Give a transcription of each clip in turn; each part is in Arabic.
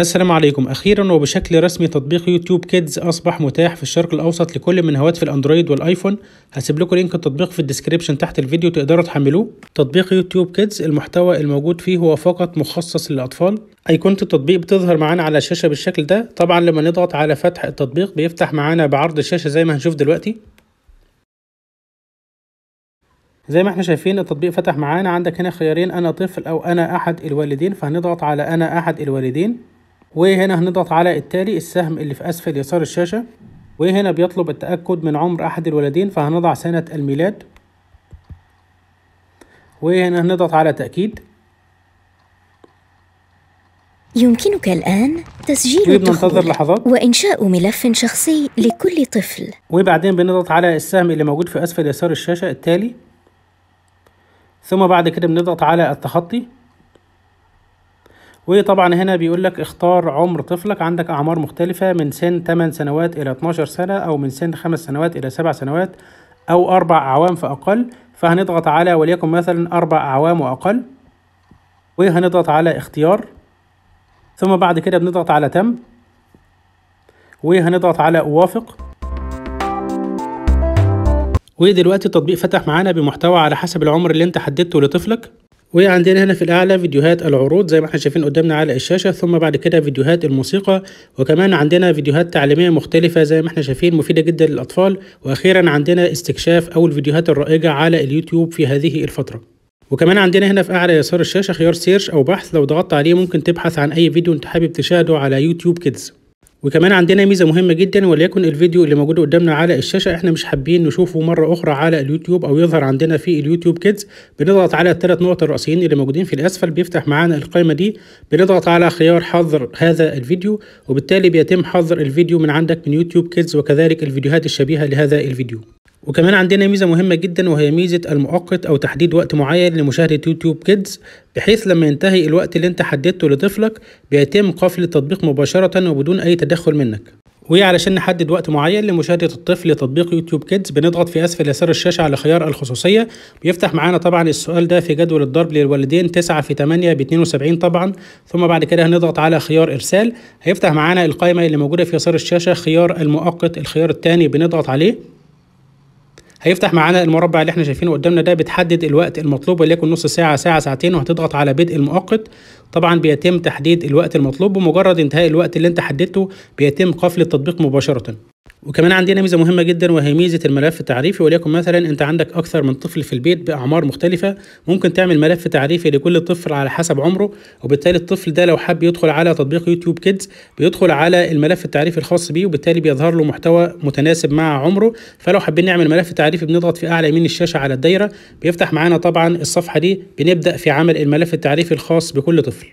السلام عليكم اخيرا وبشكل رسمي تطبيق يوتيوب كيدز اصبح متاح في الشرق الاوسط لكل من هواتف الاندرويد والايفون هسيب لكم لينك التطبيق في الديسكريبشن تحت الفيديو تقدروا تحملوه تطبيق يوتيوب كيدز المحتوى الموجود فيه هو فقط مخصص للاطفال ايقونه التطبيق بتظهر معانا على الشاشه بالشكل ده طبعا لما نضغط على فتح التطبيق بيفتح معانا بعرض الشاشه زي ما هنشوف دلوقتي زي ما احنا شايفين التطبيق فتح معانا عندك هنا خيارين انا طفل او انا احد الوالدين فهنضغط على انا احد الوالدين وهنا هنضغط على التالي السهم اللي في أسفل يسار الشاشة وهنا بيطلب التأكد من عمر أحد الولدين فهنضع سنة الميلاد وهنا هنضغط على تأكيد يمكنك الآن تسجيل الدخول لحظات وإنشاء ملف شخصي لكل طفل وبعدين بنضغط على السهم اللي موجود في أسفل يسار الشاشة التالي ثم بعد كده بنضغط على التخطي وطبعا هنا بيقول لك اختار عمر طفلك عندك اعمار مختلفه من سن 8 سنوات الى 12 سنه او من سن 5 سنوات الى 7 سنوات او اربع اعوام فاقل فهنضغط على وليكن مثلا اربع اعوام واقل وهنضغط على اختيار ثم بعد كده بنضغط على تم وهنضغط على اوافق ودلوقتي التطبيق فتح معانا بمحتوى على حسب العمر اللي انت حددته لطفلك وعندنا هنا في الاعلى فيديوهات العروض زي ما احنا شايفين قدامنا على الشاشه ثم بعد كده فيديوهات الموسيقى وكمان عندنا فيديوهات تعليميه مختلفه زي ما احنا شايفين مفيده جدا للاطفال واخيرا عندنا استكشاف او الفيديوهات الرائجه على اليوتيوب في هذه الفتره وكمان عندنا هنا في اعلى يسار الشاشه خيار سيرش او بحث لو ضغطت عليه ممكن تبحث عن اي فيديو انت حابب تشاهده على يوتيوب كيدز وكمان عندنا ميزه مهمه جدا وليكن الفيديو اللي موجود قدامنا على الشاشه احنا مش حابين نشوفه مره اخرى على اليوتيوب او يظهر عندنا في اليوتيوب كيدز بنضغط على الثلاث نقط الرئيسيين اللي موجودين في الاسفل بيفتح معانا القائمه دي بنضغط على خيار حظر هذا الفيديو وبالتالي بيتم حظر الفيديو من عندك من يوتيوب كيدز وكذلك الفيديوهات الشبيهه لهذا الفيديو وكمان عندنا ميزة مهمة جدا وهي ميزة المؤقت أو تحديد وقت معين لمشاهدة يوتيوب كيدز بحيث لما ينتهي الوقت اللي انت حددته لطفلك بيتم قفل التطبيق مباشرة وبدون أي تدخل منك وعلشان نحدد وقت معين لمشاهدة الطفل لتطبيق يوتيوب كيدز بنضغط في أسفل يسار الشاشة على خيار الخصوصية بيفتح معانا طبعا السؤال ده في جدول الضرب للوالدين 9 في 8 ب 72 طبعا ثم بعد كده هنضغط على خيار إرسال هيفتح معانا القائمة اللي موجودة في يسار الشاشة خيار المؤقت الخيار الثاني بنضغط عليه هيفتح معانا المربع اللي احنا شايفينه قدامنا ده بتحدد الوقت المطلوب وليكن نص ساعه ساعه ساعتين وهتضغط على بدء المؤقت طبعا بيتم تحديد الوقت المطلوب بمجرد انتهاء الوقت اللي انت حددته بيتم قفل التطبيق مباشره وكمان عندنا ميزه مهمه جدا وهي ميزه الملف التعريفي وليكن مثلا انت عندك اكثر من طفل في البيت باعمار مختلفه ممكن تعمل ملف تعريفي لكل طفل على حسب عمره وبالتالي الطفل ده لو حب يدخل على تطبيق يوتيوب كيدز بيدخل على الملف التعريفي الخاص بيه وبالتالي بيظهر له محتوى متناسب مع عمره فلو حابين نعمل ملف تعريفي بنضغط في اعلى يمين الشاشه على الدايره بيفتح معانا طبعا الصفحه دي بنبدا في عمل الملف التعريفي الخاص بكل طفل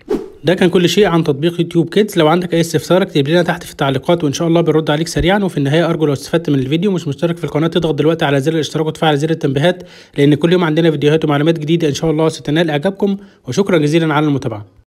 ده كان كل شيء عن تطبيق يوتيوب كيدز لو عندك اي استفسار اكتب لنا تحت في التعليقات وان شاء الله بنرد عليك سريعا وفي النهايه ارجو لو استفدت من الفيديو مش مشترك في القناه تضغط دلوقتي على زر الاشتراك وتفعل زر التنبيهات لان كل يوم عندنا فيديوهات ومعلومات جديده ان شاء الله ستنال اعجابكم وشكرا جزيلا على المتابعه